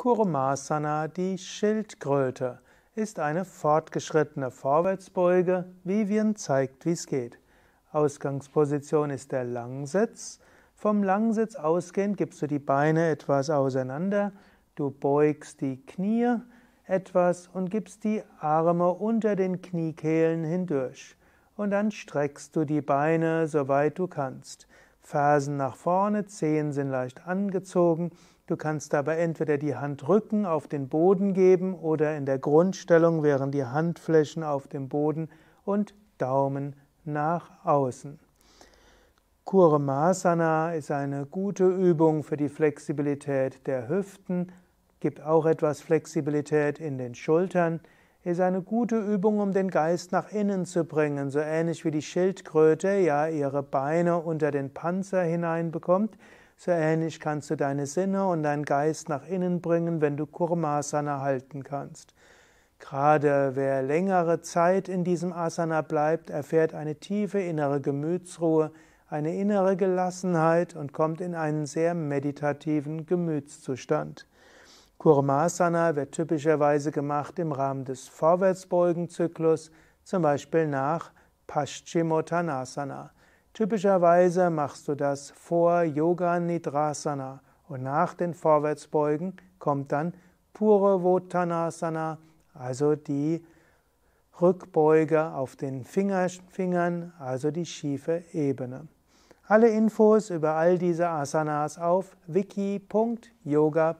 Kurmasana, die Schildkröte, ist eine fortgeschrittene Vorwärtsbeuge. Vivian zeigt, wie es geht. Ausgangsposition ist der Langsitz. Vom Langsitz ausgehend gibst du die Beine etwas auseinander. Du beugst die Knie etwas und gibst die Arme unter den Kniekehlen hindurch. Und dann streckst du die Beine, soweit du kannst. Fersen nach vorne, Zehen sind leicht angezogen. Du kannst dabei entweder die Handrücken auf den Boden geben oder in der Grundstellung wären die Handflächen auf dem Boden und Daumen nach außen. Kurmasana ist eine gute Übung für die Flexibilität der Hüften, gibt auch etwas Flexibilität in den Schultern ist eine gute Übung, um den Geist nach innen zu bringen, so ähnlich wie die Schildkröte ja ihre Beine unter den Panzer hineinbekommt. So ähnlich kannst du deine Sinne und deinen Geist nach innen bringen, wenn du Kurmasana halten kannst. Gerade wer längere Zeit in diesem Asana bleibt, erfährt eine tiefe innere Gemütsruhe, eine innere Gelassenheit und kommt in einen sehr meditativen Gemütszustand. Kurmasana wird typischerweise gemacht im Rahmen des Vorwärtsbeugenzyklus, zum Beispiel nach Paschimottanasana. Typischerweise machst du das vor Yoga Nidrasana und nach den Vorwärtsbeugen kommt dann Purvottanasana, also die Rückbeuge auf den Fingern, also die schiefe Ebene. Alle Infos über all diese Asanas auf wiki.yoga-vidya.de